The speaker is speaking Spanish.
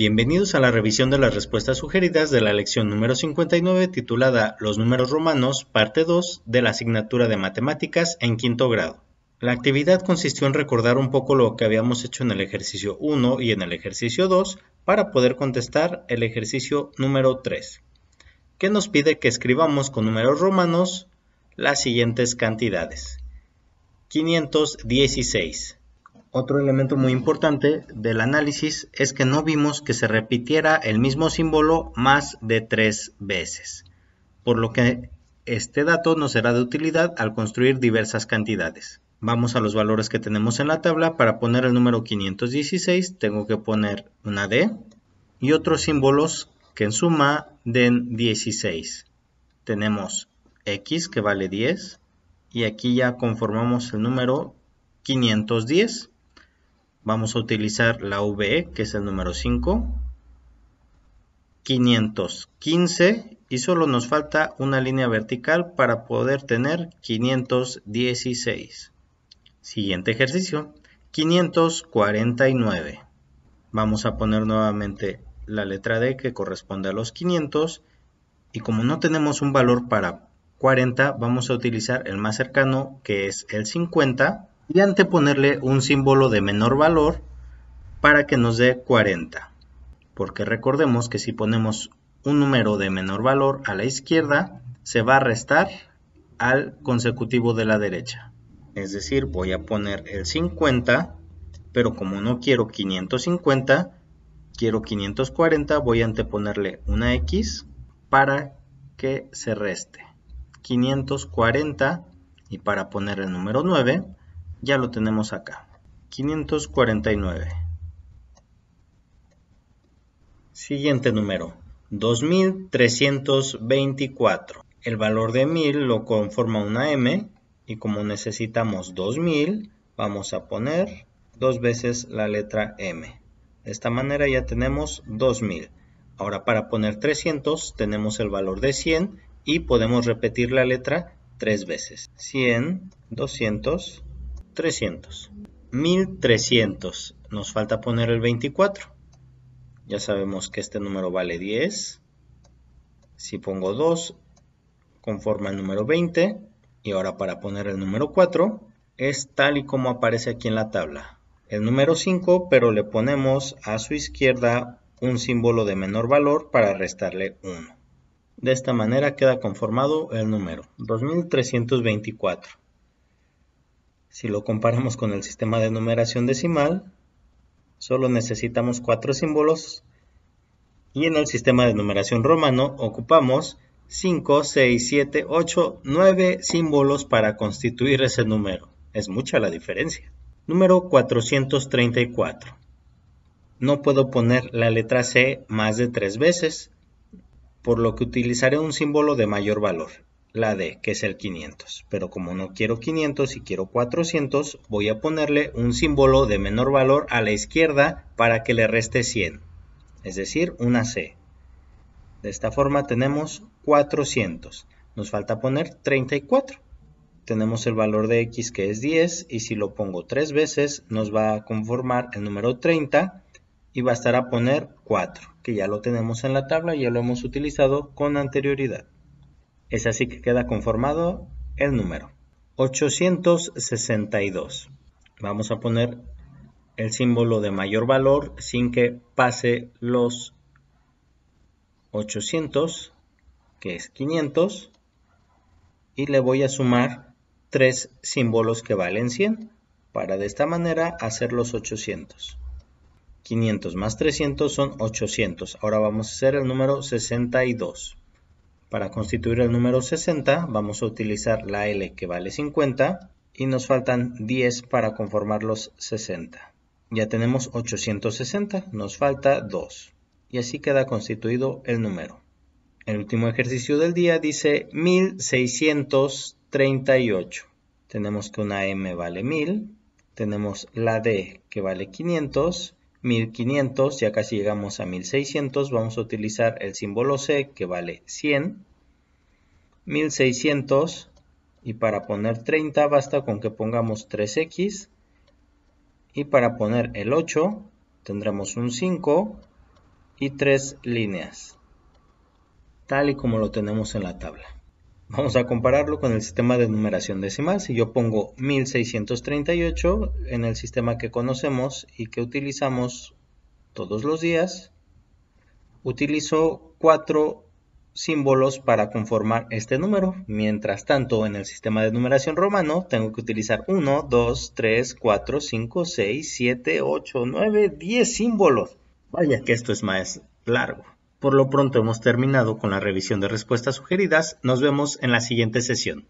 Bienvenidos a la revisión de las respuestas sugeridas de la lección número 59 titulada Los números romanos, parte 2 de la asignatura de matemáticas en quinto grado. La actividad consistió en recordar un poco lo que habíamos hecho en el ejercicio 1 y en el ejercicio 2 para poder contestar el ejercicio número 3, que nos pide que escribamos con números romanos las siguientes cantidades. 516, otro elemento muy importante del análisis es que no vimos que se repitiera el mismo símbolo más de tres veces, por lo que este dato nos será de utilidad al construir diversas cantidades. Vamos a los valores que tenemos en la tabla. Para poner el número 516 tengo que poner una D y otros símbolos que en suma den 16. Tenemos X que vale 10 y aquí ya conformamos el número 510 Vamos a utilizar la VE, que es el número 5. 515 y solo nos falta una línea vertical para poder tener 516. Siguiente ejercicio, 549. Vamos a poner nuevamente la letra D que corresponde a los 500 y como no tenemos un valor para 40 vamos a utilizar el más cercano que es el 50 y anteponerle un símbolo de menor valor para que nos dé 40. Porque recordemos que si ponemos un número de menor valor a la izquierda, se va a restar al consecutivo de la derecha. Es decir, voy a poner el 50, pero como no quiero 550, quiero 540, voy a anteponerle una X para que se reste. 540 y para poner el número 9, ya lo tenemos acá. 549. Siguiente número, 2324. El valor de 1000 lo conforma una m y como necesitamos 2000, vamos a poner dos veces la letra m. De esta manera ya tenemos 2000. Ahora para poner 300 tenemos el valor de 100 y podemos repetir la letra tres veces. 100, 200, 300. 1300. Nos falta poner el 24. Ya sabemos que este número vale 10. Si pongo 2, conforma el número 20. Y ahora para poner el número 4, es tal y como aparece aquí en la tabla. El número 5, pero le ponemos a su izquierda un símbolo de menor valor para restarle 1. De esta manera queda conformado el número 2324. Si lo comparamos con el sistema de numeración decimal, solo necesitamos cuatro símbolos y en el sistema de numeración romano ocupamos 5, 6, 7, 8, 9 símbolos para constituir ese número. Es mucha la diferencia. Número 434. No puedo poner la letra C más de tres veces, por lo que utilizaré un símbolo de mayor valor la D, que es el 500. Pero como no quiero 500 y quiero 400, voy a ponerle un símbolo de menor valor a la izquierda para que le reste 100. Es decir, una C. De esta forma tenemos 400. Nos falta poner 34. Tenemos el valor de x que es 10 y si lo pongo tres veces nos va a conformar el número 30 y bastará poner 4, que ya lo tenemos en la tabla, ya lo hemos utilizado con anterioridad. Es así que queda conformado el número 862. Vamos a poner el símbolo de mayor valor sin que pase los 800, que es 500, y le voy a sumar tres símbolos que valen 100 para de esta manera hacer los 800. 500 más 300 son 800. Ahora vamos a hacer el número 62. Para constituir el número 60 vamos a utilizar la L que vale 50 y nos faltan 10 para conformar los 60. Ya tenemos 860, nos falta 2 y así queda constituido el número. El último ejercicio del día dice 1638. Tenemos que una M vale 1000, tenemos la D que vale 500 1500, acá casi llegamos a 1600, vamos a utilizar el símbolo C que vale 100, 1600 y para poner 30 basta con que pongamos 3x y para poner el 8 tendremos un 5 y 3 líneas, tal y como lo tenemos en la tabla. Vamos a compararlo con el sistema de numeración decimal. Si yo pongo 1638 en el sistema que conocemos y que utilizamos todos los días, utilizo cuatro símbolos para conformar este número. Mientras tanto, en el sistema de numeración romano, tengo que utilizar 1, 2, 3, 4, 5, 6, 7, 8, 9, 10 símbolos. Vaya que esto es más largo. Por lo pronto hemos terminado con la revisión de respuestas sugeridas. Nos vemos en la siguiente sesión.